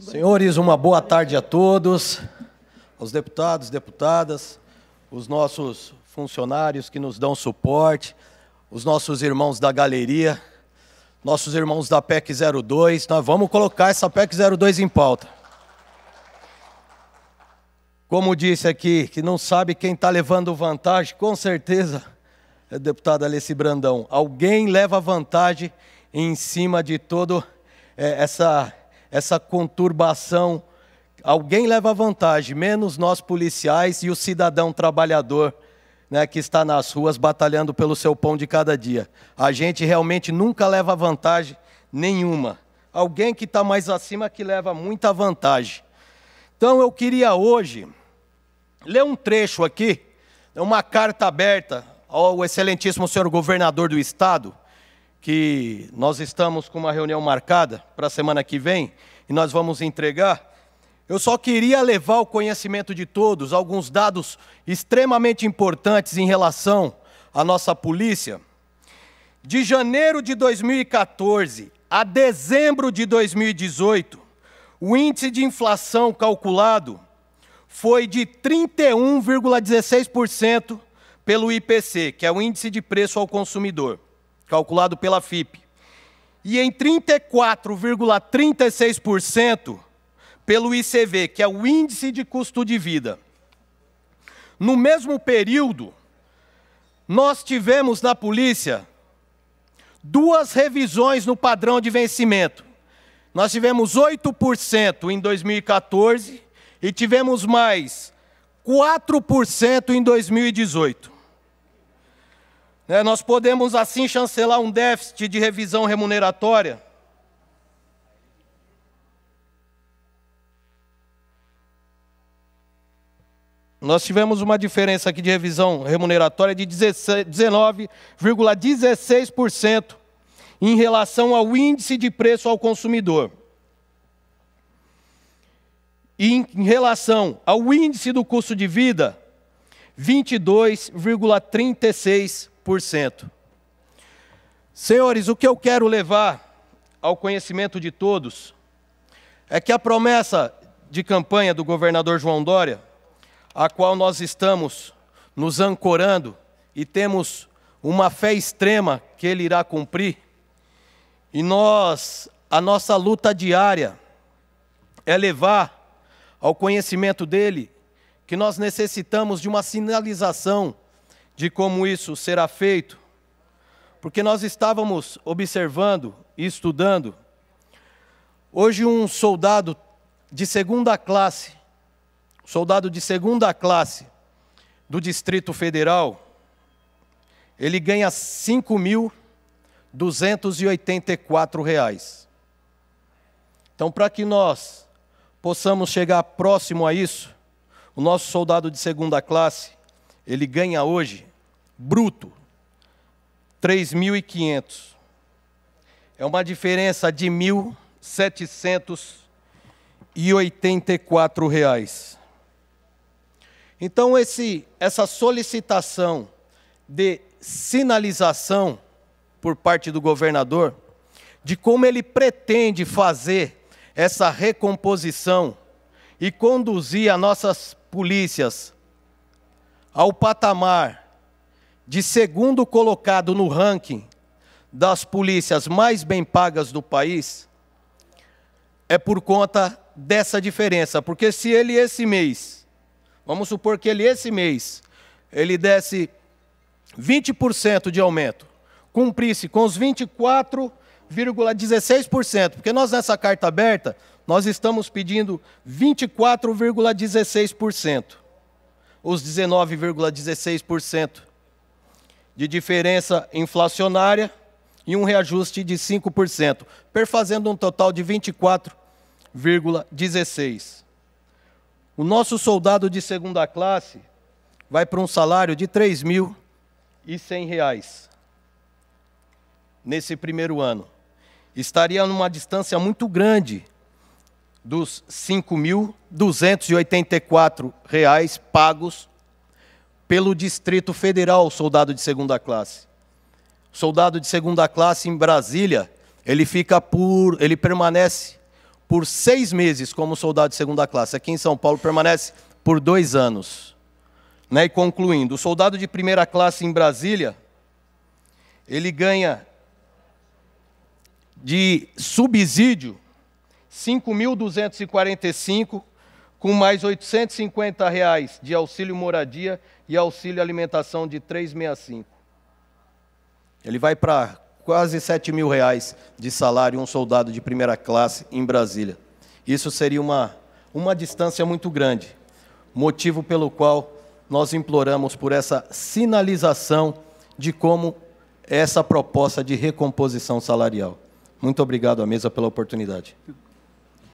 Senhores, uma boa tarde a todos, aos deputados, deputadas, os nossos funcionários que nos dão suporte, os nossos irmãos da galeria, nossos irmãos da PEC 02. Nós vamos colocar essa PEC 02 em pauta. Como disse aqui, que não sabe quem está levando vantagem, com certeza é deputada Alessi Brandão. Alguém leva vantagem em cima de todo é, essa essa conturbação. Alguém leva vantagem, menos nós policiais e o cidadão trabalhador né, que está nas ruas batalhando pelo seu pão de cada dia. A gente realmente nunca leva vantagem nenhuma. Alguém que está mais acima que leva muita vantagem. Então eu queria hoje ler um trecho aqui, uma carta aberta ao excelentíssimo senhor governador do estado, que nós estamos com uma reunião marcada para a semana que vem e nós vamos entregar, eu só queria levar ao conhecimento de todos alguns dados extremamente importantes em relação à nossa polícia. De janeiro de 2014 a dezembro de 2018, o índice de inflação calculado foi de 31,16% pelo IPC, que é o índice de preço ao consumidor calculado pela FIP, e em 34,36% pelo ICV, que é o Índice de Custo de Vida. No mesmo período, nós tivemos na polícia duas revisões no padrão de vencimento. Nós tivemos 8% em 2014 e tivemos mais 4% em 2018. Né, nós podemos assim chancelar um déficit de revisão remuneratória. Nós tivemos uma diferença aqui de revisão remuneratória de 19,16% em relação ao índice de preço ao consumidor. E em relação ao índice do custo de vida, 22,36%. Senhores, o que eu quero levar ao conhecimento de todos é que a promessa de campanha do governador João Dória, a qual nós estamos nos ancorando e temos uma fé extrema que ele irá cumprir, e nós, a nossa luta diária é levar ao conhecimento dele que nós necessitamos de uma sinalização de como isso será feito, porque nós estávamos observando e estudando. Hoje, um soldado de segunda classe, soldado de segunda classe do Distrito Federal, ele ganha 5.284 reais. Então, para que nós possamos chegar próximo a isso, o nosso soldado de segunda classe, ele ganha hoje bruto, 3.500. É uma diferença de R$ 1.784. Então, esse, essa solicitação de sinalização por parte do governador de como ele pretende fazer essa recomposição e conduzir as nossas polícias ao patamar de segundo colocado no ranking das polícias mais bem pagas do país, é por conta dessa diferença. Porque se ele esse mês, vamos supor que ele esse mês, ele desse 20% de aumento, cumprisse com os 24,16%, porque nós nessa carta aberta, nós estamos pedindo 24,16%. Os 19,16% de diferença inflacionária e um reajuste de 5%, perfazendo um total de 24,16%. O nosso soldado de segunda classe vai para um salário de R$ 3.100 nesse primeiro ano. Estaria numa distância muito grande dos R$ 5.284 pagos pelo Distrito Federal, soldado de segunda classe. Soldado de segunda classe em Brasília, ele fica por, ele permanece por seis meses como soldado de segunda classe. Aqui em São Paulo permanece por dois anos. Né? E concluindo, o soldado de primeira classe em Brasília, ele ganha de subsídio 5.245 com mais R$ 850 reais de auxílio moradia e auxílio alimentação de 365. Ele vai para quase 7 mil reais de salário um soldado de primeira classe em Brasília. Isso seria uma, uma distância muito grande, motivo pelo qual nós imploramos por essa sinalização de como essa proposta de recomposição salarial. Muito obrigado à mesa pela oportunidade.